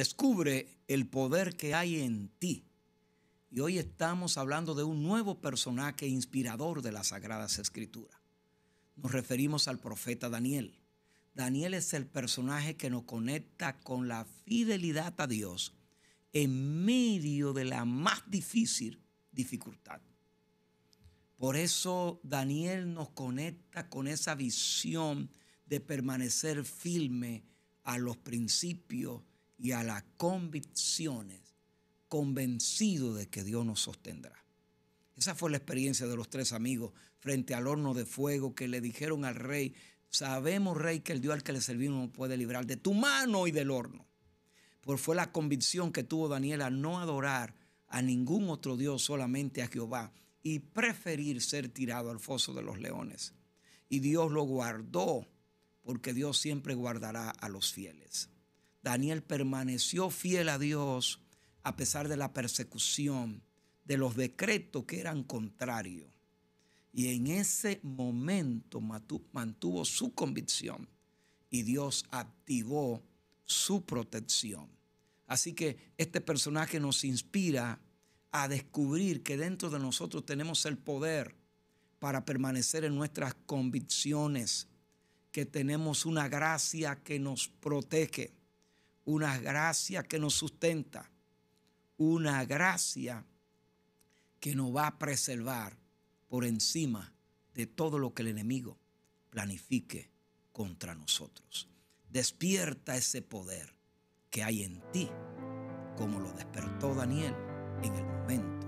Descubre el poder que hay en ti. Y hoy estamos hablando de un nuevo personaje inspirador de las Sagradas Escrituras. Nos referimos al profeta Daniel. Daniel es el personaje que nos conecta con la fidelidad a Dios en medio de la más difícil dificultad. Por eso Daniel nos conecta con esa visión de permanecer firme a los principios y a las convicciones, convencido de que Dios nos sostendrá. Esa fue la experiencia de los tres amigos frente al horno de fuego que le dijeron al rey, sabemos rey que el Dios al que le servimos nos puede librar de tu mano y del horno. Por pues fue la convicción que tuvo Daniel a no adorar a ningún otro Dios, solamente a Jehová, y preferir ser tirado al foso de los leones. Y Dios lo guardó, porque Dios siempre guardará a los fieles. Daniel permaneció fiel a Dios a pesar de la persecución, de los decretos que eran contrarios. Y en ese momento mantuvo su convicción y Dios activó su protección. Así que este personaje nos inspira a descubrir que dentro de nosotros tenemos el poder para permanecer en nuestras convicciones, que tenemos una gracia que nos protege una gracia que nos sustenta, una gracia que nos va a preservar por encima de todo lo que el enemigo planifique contra nosotros. Despierta ese poder que hay en ti, como lo despertó Daniel en el momento